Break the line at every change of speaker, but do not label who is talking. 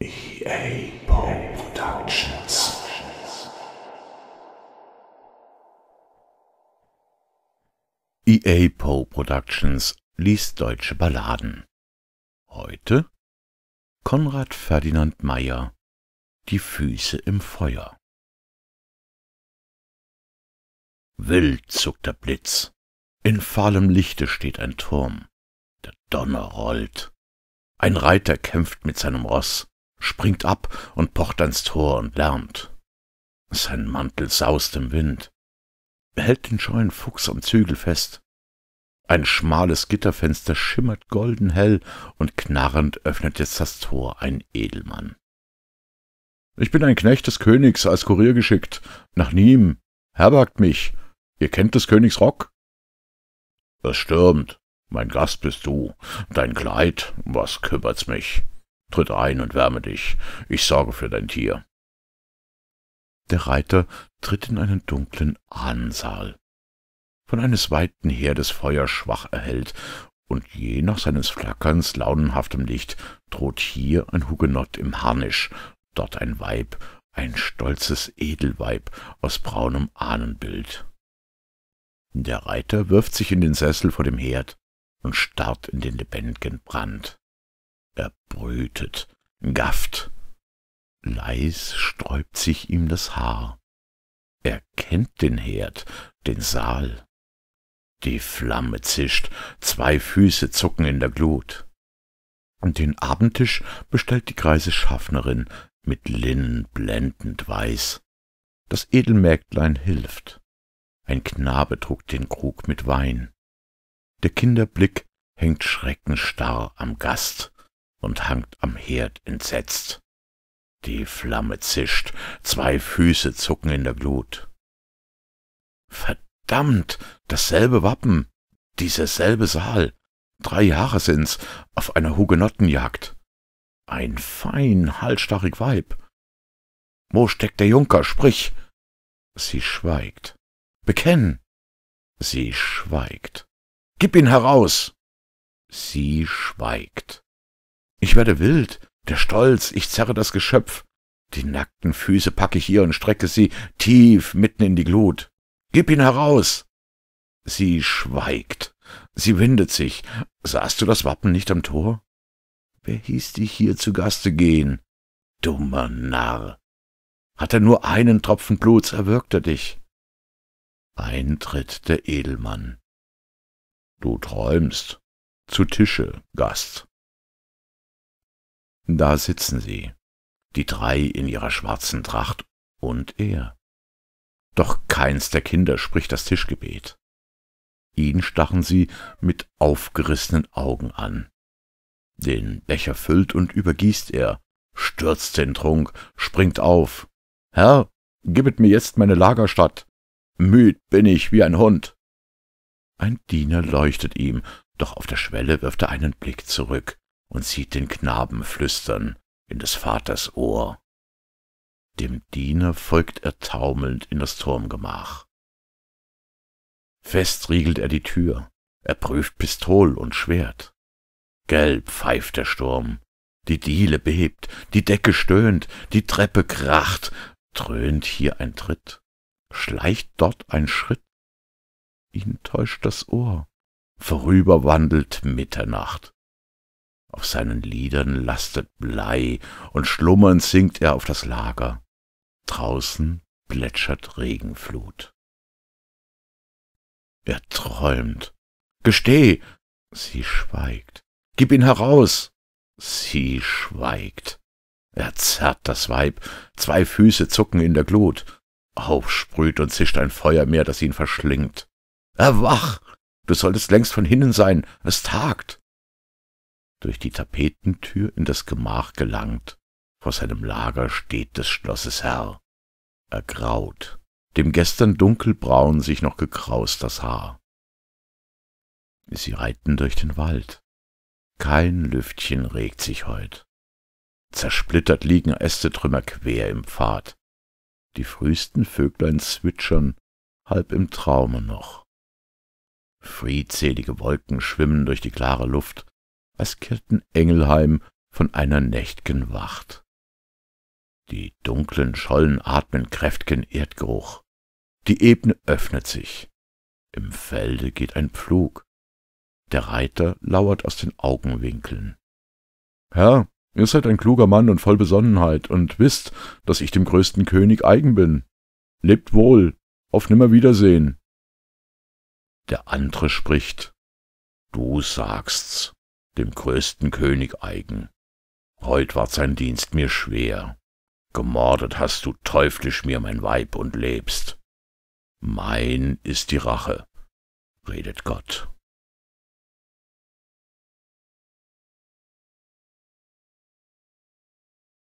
EA Productions. EA Poe Productions liest deutsche Balladen. Heute Konrad Ferdinand Meyer Die Füße im Feuer. Wild zuckt der Blitz. In fahlem Lichte steht ein Turm. Der Donner rollt. Ein Reiter kämpft mit seinem Ross springt ab und pocht ans Tor und lärmt. Sein Mantel saust im Wind. Er hält den scheuen Fuchs am Zügel fest. Ein schmales Gitterfenster schimmert golden hell und knarrend öffnet jetzt das Tor ein Edelmann. Ich bin ein Knecht des Königs, als Kurier geschickt. Nach Niem. Herbergt mich. Ihr kennt des Königs Rock? Es stürmt. Mein Gast bist du. Dein Kleid, was kümmert's mich? Tritt ein und wärme dich, ich sorge für dein Tier. Der Reiter tritt in einen dunklen Ahnensaal, von eines weiten Herdes Feuer schwach erhellt, und je nach seines Flackerns launenhaftem Licht droht hier ein Hugenott im Harnisch, dort ein Weib, ein stolzes Edelweib aus braunem Ahnenbild. Der Reiter wirft sich in den Sessel vor dem Herd und starrt in den lebendigen Brand er brütet, gafft. Leis sträubt sich ihm das Haar. Er kennt den Herd, den Saal. Die Flamme zischt, zwei Füße zucken in der Glut. Und den Abendtisch bestellt die greise Schaffnerin mit Linnen blendend weiß. Das Edelmägdlein hilft. Ein Knabe trug den Krug mit Wein. Der Kinderblick hängt schreckenstarr am Gast und hangt am Herd entsetzt. Die Flamme zischt, zwei Füße zucken in der Glut. Verdammt, dasselbe Wappen, dieser selbe Saal, drei Jahre sind's, auf einer Hugenottenjagd. Ein fein, halsstarrig Weib. Wo steckt der Junker? Sprich! Sie schweigt. Bekenn! Sie schweigt. Gib ihn heraus! Sie schweigt. Ich werde wild, der Stolz, ich zerre das Geschöpf. Die nackten Füße packe ich ihr und strecke sie tief mitten in die Glut. Gib ihn heraus! Sie schweigt. Sie windet sich. Sahst du das Wappen nicht am Tor? Wer hieß dich hier zu Gaste gehen? Dummer Narr! Hat er nur einen Tropfen Bluts, erwürgt er dich. Eintritt der Edelmann. Du träumst. Zu Tische, Gast. Da sitzen sie, die drei in ihrer schwarzen Tracht und er. Doch keins der Kinder spricht das Tischgebet. Ihn stachen sie mit aufgerissenen Augen an. Den Becher füllt und übergießt er, stürzt den Trunk, springt auf. Herr, gibet mir jetzt meine Lagerstatt. Müd bin ich wie ein Hund. Ein Diener leuchtet ihm, doch auf der Schwelle wirft er einen Blick zurück und sieht den Knaben flüstern in des Vaters Ohr. Dem Diener folgt er taumelnd in das Turmgemach. Fest riegelt er die Tür, er prüft Pistol und Schwert. Gelb pfeift der Sturm, die Diele bebt, die Decke stöhnt, die Treppe kracht, dröhnt hier ein Tritt, schleicht dort ein Schritt. Ihn täuscht das Ohr, vorüber wandelt Mitternacht auf seinen Lidern lastet Blei, und schlummernd sinkt er auf das Lager. Draußen plätschert Regenflut. Er träumt. Gesteh! Sie schweigt. Gib ihn heraus! Sie schweigt. Er zerrt das Weib, zwei Füße zucken in der Glut. Aufsprüht und zischt ein Feuermeer, das ihn verschlingt. Erwach! Du solltest längst von hinnen sein, es tagt durch die Tapetentür in das Gemach gelangt. Vor seinem Lager steht des Schlosses Herr, ergraut, dem gestern dunkelbraun sich noch gekraust das Haar. Sie reiten durch den Wald. Kein Lüftchen regt sich heut. Zersplittert liegen Ästetrümmer quer im Pfad. Die frühesten Vöglein zwitschern, halb im Traume noch. Friedselige Wolken schwimmen durch die klare Luft, als kehrten Engel von einer nächtgen Wacht. Die dunklen Schollen atmen kräftgen Erdgeruch. Die Ebene öffnet sich. Im Felde geht ein Pflug. Der Reiter lauert aus den Augenwinkeln. Herr, ihr seid ein kluger Mann und voll Besonnenheit und wisst, dass ich dem größten König eigen bin. Lebt wohl, auf Nimmerwiedersehen. Der andere spricht. Du sagst's dem größten König eigen. Heut ward sein Dienst mir schwer. Gemordet hast du teuflisch mir mein Weib und lebst. Mein ist die Rache, redet Gott.